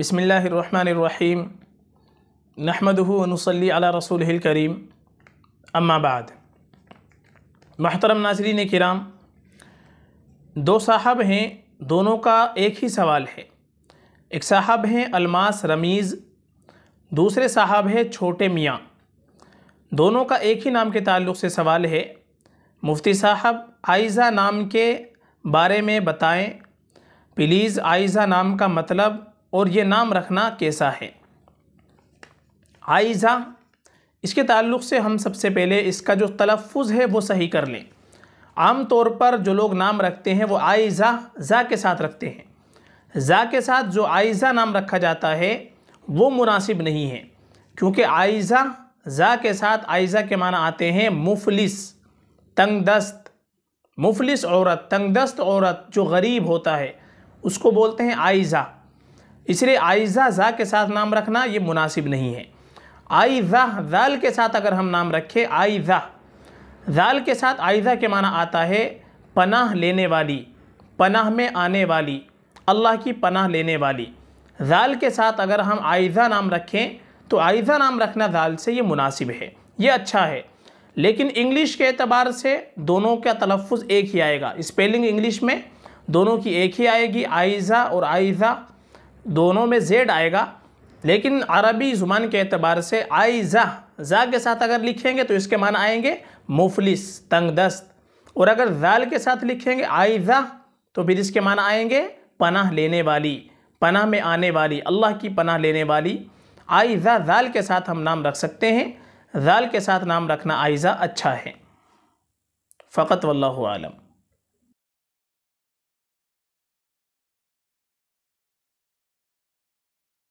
बसमीम नहमदनसली अला रसूल करीम अम्माबाद महतरम नाजरीन कराम दो साहब हैं दोनों का एक ही सवाल है एक साहब हैं अलमास रमीज़ दूसरे साहब हैं छोटे मियाँ दोनों का एक ही नाम के ताल्लुक से सवाल है मुफ्ती साहब आयज़ा नाम के बारे में बताएं प्लीज़ आयज़ा नाम का मतलब और ये नाम रखना कैसा है आइज़ा इसके ताल्लुक़ से हम सबसे पहले इसका जो तलफ़ है वो सही कर लें आम तौर पर जो लोग नाम रखते हैं वो आइज़ा ज़ा के साथ रखते हैं ज़ा के साथ जो आइज़ा नाम रखा जाता है वो मुनासिब नहीं है क्योंकि आइज़ा ज़ा के साथ आइज़ा के माना आते हैं मुफलिस तंग दस्त मुफलिस औरत तंग दस्त औरत जो गरीब होता है उसको बोलते हैं आइज़ा इसलिए आयज़ा ज़ा के साथ नाम रखना ये मुनासिब नहीं है आयज़ा जाल के साथ अगर हम नाम रखें आयज़ा जाल के साथ आयज़ा के माना आता है पनाह लेने वाली पनाह में आने वाली अल्लाह की पनाह लेने वाली जाल के साथ अगर हम आयज़ा नाम रखें तो आयज़ा नाम रखना जाल से ये मुनासिब है ये अच्छा है लेकिन इंग्लिश के अतबार से दोनों का तलफ़ एक ही आएगा स्पेलिंग इंग्लिश में दोनों की एक ही आएगी आयज़ा और आयज़ा दोनों में जेड आएगा लेकिन अरबी ज़ुबान के अतबार से आई जा जा के साथ अगर लिखेंगे तो इसके मान आएंगे मुफलिस तंगदस्त और अगर जाल के साथ लिखेंगे आई जा तो फिर इसके मान आएंगे पनाह लेने वाली पनाह में आने वाली अल्लाह की पनाह लेने वाली आयज़ा जाल के साथ हम नाम रख सकते हैं जाल के साथ नाम रखना आयज़ा अच्छा है फ़कत वल्लम आलम